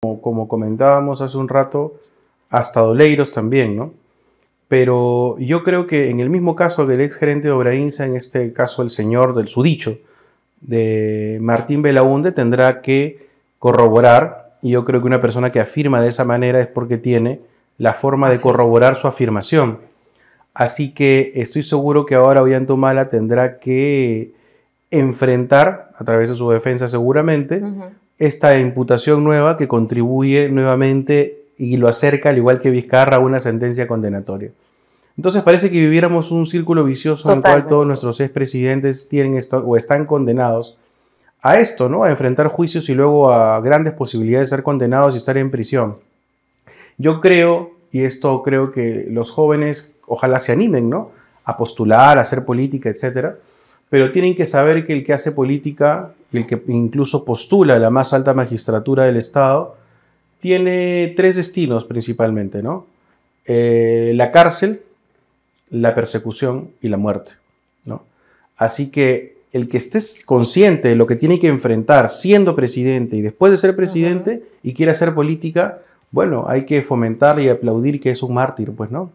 como, comentábamos hace un rato, hasta Doleiros también, ¿no? Pero yo creo que en el mismo caso del ex gerente de Obrainsa, en este caso el señor del sudicho, de Martín Belaunde, tendrá que corroborar, y yo creo que una persona que afirma de esa manera es porque tiene la forma de corroborar su afirmación. Así que estoy seguro que ahora Tomala tendrá que enfrentar, a través de su defensa seguramente, esta imputación nueva que contribuye nuevamente y lo acerca, al igual que Vizcarra, a una sentencia condenatoria. Entonces parece que viviéramos un círculo vicioso en el cual todos nuestros expresidentes tienen esto, o están condenados a esto, ¿no? A enfrentar juicios y luego a grandes posibilidades de ser condenados y estar en prisión. Yo creo, y esto creo que los jóvenes ojalá se animen, ¿no? A postular, a hacer política, etcétera pero tienen que saber que el que hace política el que incluso postula la más alta magistratura del Estado, tiene tres destinos principalmente, ¿no? Eh, la cárcel, la persecución y la muerte, ¿no? Así que el que esté consciente de lo que tiene que enfrentar siendo presidente y después de ser presidente y quiere hacer política, bueno, hay que fomentar y aplaudir que es un mártir, pues, ¿no?